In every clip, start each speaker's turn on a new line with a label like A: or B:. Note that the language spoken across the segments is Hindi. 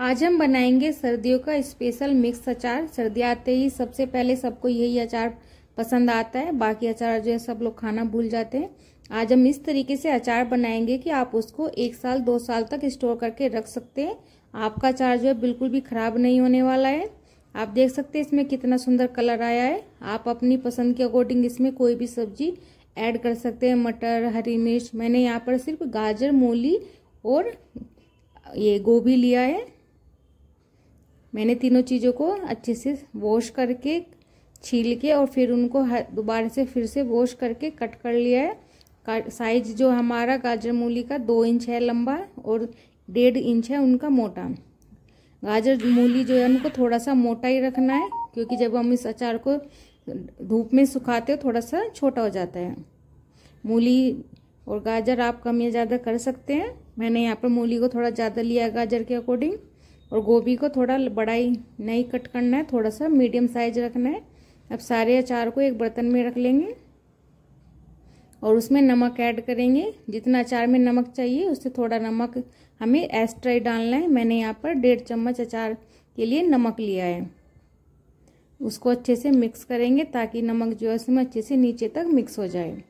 A: आज हम बनाएंगे सर्दियों का स्पेशल मिक्स अचार सर्दी आते ही सबसे पहले सबको यही अचार पसंद आता है बाकी अचार जो है सब लोग खाना भूल जाते हैं आज हम इस तरीके से अचार बनाएंगे कि आप उसको एक साल दो साल तक स्टोर करके रख सकते हैं आपका अचार जो है बिल्कुल भी ख़राब नहीं होने वाला है आप देख सकते हैं इसमें कितना सुंदर कलर आया है आप अपनी पसंद के अकॉर्डिंग इसमें कोई भी सब्जी ऐड कर सकते हैं मटर हरी मिर्च मैंने यहाँ पर सिर्फ गाजर मूली और ये गोभी लिया है मैंने तीनों चीज़ों को अच्छे से वॉश करके छील के और फिर उनको दोबारा से फिर से वॉश करके कट कर लिया है साइज जो हमारा गाजर मूली का दो इंच है लंबा और डेढ़ इंच है उनका मोटा गाजर मूली जो है उनको थोड़ा सा मोटा ही रखना है क्योंकि जब हम इस अचार को धूप में सुखाते हो थोड़ा सा छोटा हो जाता है मूली और गाजर आप कम या ज़्यादा कर सकते हैं मैंने यहाँ पर मूली को थोड़ा ज़्यादा लिया गाजर के अकॉर्डिंग और गोभी को थोड़ा बड़ा ही नहीं कट करना है थोड़ा सा मीडियम साइज रखना है अब सारे अचार को एक बर्तन में रख लेंगे और उसमें नमक ऐड करेंगे जितना अचार में नमक चाहिए उससे थोड़ा नमक हमें एक्स्ट्रा ही डालना है मैंने यहाँ पर डेढ़ चम्मच अचार के लिए नमक लिया है उसको अच्छे से मिक्स करेंगे ताकि नमक जो है उसमें अच्छे से नीचे तक मिक्स हो जाए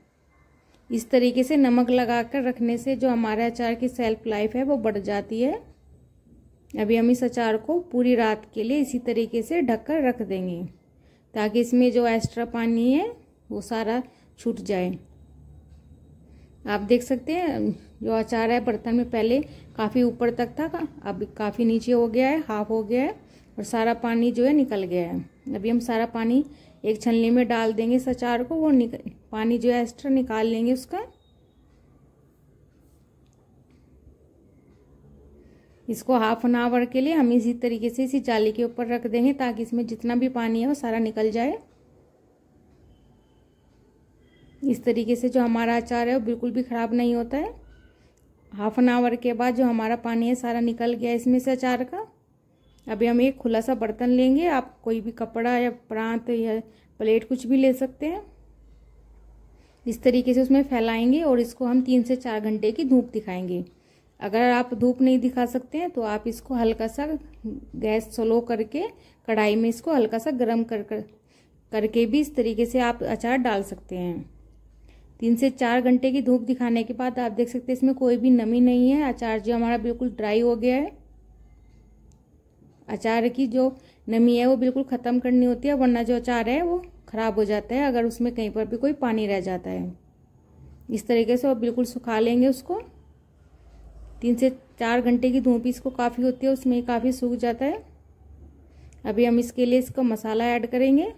A: इस तरीके से नमक लगा कर रखने से जो हमारे अचार की सेल्फ लाइफ है वो बढ़ जाती है अभी हम इस अचार को पूरी रात के लिए इसी तरीके से ढककर रख देंगे ताकि इसमें जो एक्स्ट्रा पानी है वो सारा छूट जाए आप देख सकते हैं जो अचार है बर्तन में पहले काफ़ी ऊपर तक था अब काफ़ी नीचे हो गया है हाफ हो गया है और सारा पानी जो है निकल गया है अभी हम सारा पानी एक छलनी में डाल देंगे इस अचार को वो निक पानी जो है एक्स्ट्रा निकाल लेंगे उसका इसको हाफ एन आवर के लिए हम इसी तरीके से इसी जाली के ऊपर रख देंगे ताकि इसमें जितना भी पानी है वो सारा निकल जाए इस तरीके से जो हमारा अचार है वो बिल्कुल भी ख़राब नहीं होता है हाफ एन आवर के बाद जो हमारा पानी है सारा निकल गया इसमें से अचार का अभी हम एक खुला सा बर्तन लेंगे आप कोई भी कपड़ा या प्रांत या प्लेट कुछ भी ले सकते हैं इस तरीके से उसमें फैलाएंगे और इसको हम तीन से चार घंटे की धूप दिखाएंगे अगर आप धूप नहीं दिखा सकते हैं तो आप इसको हल्का सा गैस स्लो करके कढ़ाई में इसको हल्का सा गर्म कर, कर करके भी इस तरीके से आप अचार डाल सकते हैं तीन से चार घंटे की धूप दिखाने के बाद आप देख सकते हैं इसमें कोई भी नमी नहीं है अचार जो हमारा बिल्कुल ड्राई हो गया है अचार की जो नमी है वो बिल्कुल ख़त्म करनी होती है वरना जो अचार है वो ख़राब हो जाता है अगर उसमें कहीं पर भी कोई पानी रह जाता है इस तरीके से आप बिल्कुल सुखा लेंगे उसको तीन से चार घंटे की धूप इसको काफ़ी होती है उसमें काफ़ी सूख जाता है अभी हम इसके लिए इसका मसाला ऐड करेंगे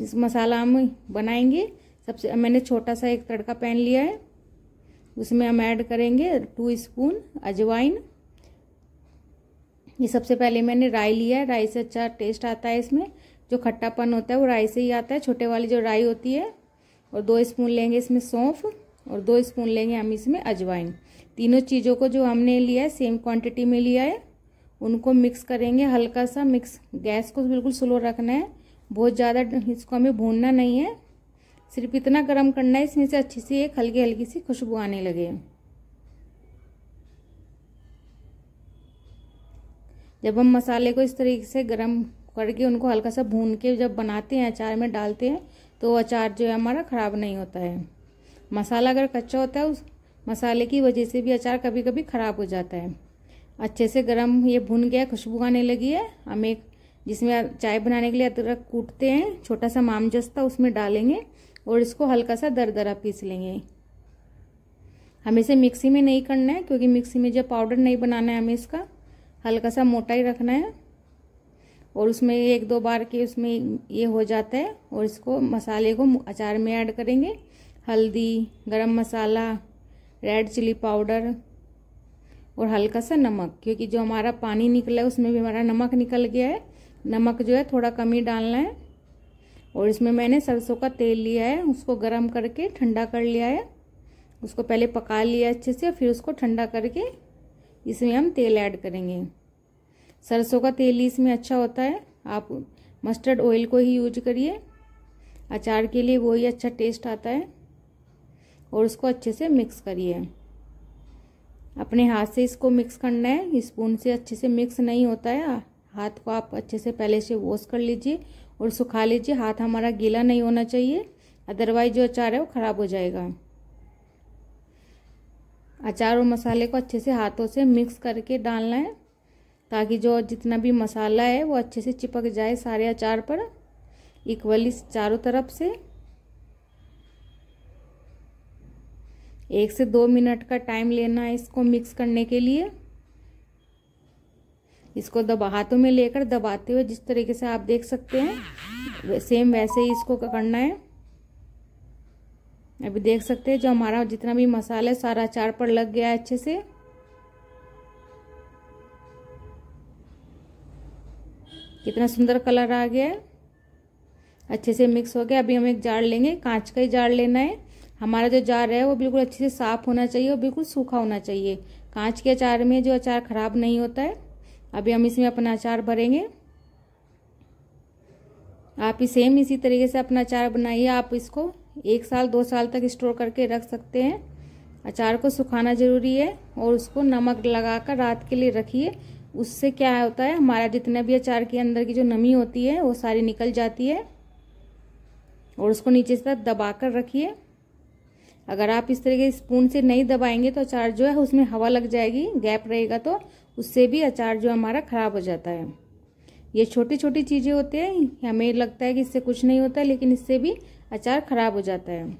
A: इस मसाला हम बनाएंगे सबसे मैंने छोटा सा एक तड़का पैन लिया है उसमें हम ऐड करेंगे टू स्पून अजवाइन ये सबसे पहले मैंने राई लिया है राई से अच्छा टेस्ट आता है इसमें जो खट्टापन होता है वो राई से ही आता है छोटे वाली जो राई होती है और दो स्पून लेंगे इसमें सौंफ और दो स्पून लेंगे हम इसमें अजवाइन तीनों चीज़ों को जो हमने लिया है सेम क्वांटिटी में लिया है उनको मिक्स करेंगे हल्का सा मिक्स गैस को बिल्कुल स्लो रखना है बहुत ज़्यादा इसको हमें भूनना नहीं है सिर्फ इतना गर्म करना है इसमें से अच्छी सी एक हल्की हल्की सी खुशबू आने लगे जब हम मसाले को इस तरीके से गर्म करके उनको हल्का सा भून के जब बनाते हैं अचार में डालते हैं तो अचार जो है हमारा ख़राब नहीं होता है मसाला अगर कच्चा होता है उस मसाले की वजह से भी अचार कभी कभी ख़राब हो जाता है अच्छे से गर्म ये भुन गया खुशबू आने लगी है हम एक जिसमें चाय बनाने के लिए अदरक कूटते हैं छोटा सा मामजस्ता उसमें डालेंगे और इसको हल्का सा दर दरा पीस लेंगे हमें इसे मिक्सी में नहीं करना है क्योंकि मिक्सी में जब पाउडर नहीं बनाना है हमें इसका हल्का सा मोटा ही रखना है और उसमें एक दो बार के उसमें ये हो जाता है और इसको मसाले को अचार में ऐड करेंगे हल्दी गरम मसाला रेड चिली पाउडर और हल्का सा नमक क्योंकि जो हमारा पानी निकला है उसमें भी हमारा नमक निकल गया है नमक जो है थोड़ा कम ही डालना है और इसमें मैंने सरसों का तेल लिया है उसको गर्म करके ठंडा कर लिया है उसको पहले पका लिया अच्छे से फिर उसको ठंडा करके इसमें हम तेल ऐड करेंगे सरसों का तेल ही इसमें अच्छा होता है आप मस्टर्ड ऑयल को ही यूज करिए अचार के लिए वही अच्छा टेस्ट आता है और उसको अच्छे से मिक्स करिए अपने हाथ से इसको मिक्स करना है स्पून से अच्छे से मिक्स नहीं होता है हाथ को आप अच्छे से पहले से वॉश कर लीजिए और सुखा लीजिए हाथ हमारा गीला नहीं होना चाहिए अदरवाइज जो अचार है वो ख़राब हो जाएगा अचार और मसाले को अच्छे से हाथों से मिक्स करके डालना है ताकि जो जितना भी मसाला है वो अच्छे से चिपक जाए सारे अचार पर इक्वली चारों तरफ से एक से दो मिनट का टाइम लेना है इसको मिक्स करने के लिए इसको दबा हाथों में लेकर दबाते हुए जिस तरीके से आप देख सकते हैं सेम वैसे ही इसको करना है अभी देख सकते हैं जो हमारा जितना भी मसाला है सारा अचार पर लग गया है अच्छे से कितना सुंदर कलर आ गया है अच्छे से मिक्स हो गया अभी हम एक जार लेंगे कांच का ही जार लेना है हमारा जो जार है वो बिल्कुल अच्छे से साफ़ होना चाहिए और बिल्कुल सूखा होना चाहिए कांच के अचार में जो अचार ख़राब नहीं होता है अभी हम इसमें अपना अचार भरेंगे आप ही सेम इसी तरीके से अपना अचार बनाइए आप इसको एक साल दो साल तक स्टोर करके रख सकते हैं अचार को सुखाना ज़रूरी है और उसको नमक लगाकर रात के लिए रखिए उससे क्या होता है हमारा जितना भी अचार के अंदर की जो नमी होती है वो सारी निकल जाती है और उसको नीचे से दबा कर रखिए अगर आप इस तरीके स्पून से नहीं दबाएंगे तो अचार जो है उसमें हवा लग जाएगी गैप रहेगा तो उससे भी अचार जो हमारा ख़राब हो जाता है ये छोटी छोटी चीज़ें होती हैं हमें लगता है कि इससे कुछ नहीं होता लेकिन इससे भी अचार ख़राब हो जाता है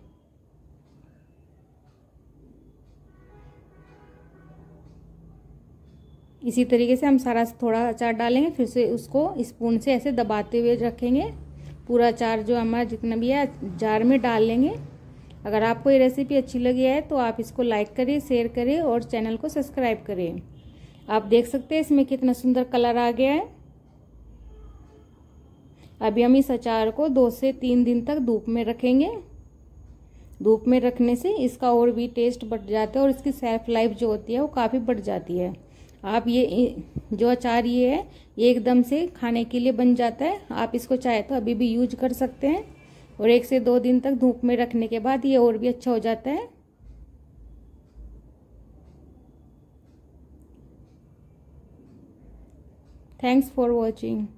A: इसी तरीके से हम सारा थोड़ा अचार डालेंगे फिर से उसको स्पून से ऐसे दबाते हुए रखेंगे पूरा अचार जो हमारा जितना भी है जार में डाल लेंगे अगर आपको ये रेसिपी अच्छी लगी है तो आप इसको लाइक करें शेयर करें और चैनल को सब्सक्राइब करें आप देख सकते हैं इसमें कितना सुंदर कलर आ गया है अभी हम इस अचार को दो से तीन दिन तक धूप में रखेंगे धूप में रखने से इसका और भी टेस्ट बढ़ जाता है और इसकी सेल्फ लाइफ जो होती है वो काफ़ी बढ़ जाती है आप ये जो अचार ये है ये एकदम से खाने के लिए बन जाता है आप इसको चाहे तो अभी भी यूज कर सकते हैं और एक से दो दिन तक धूप में रखने के बाद ये और भी अच्छा हो जाता है थैंक्स फॉर वॉचिंग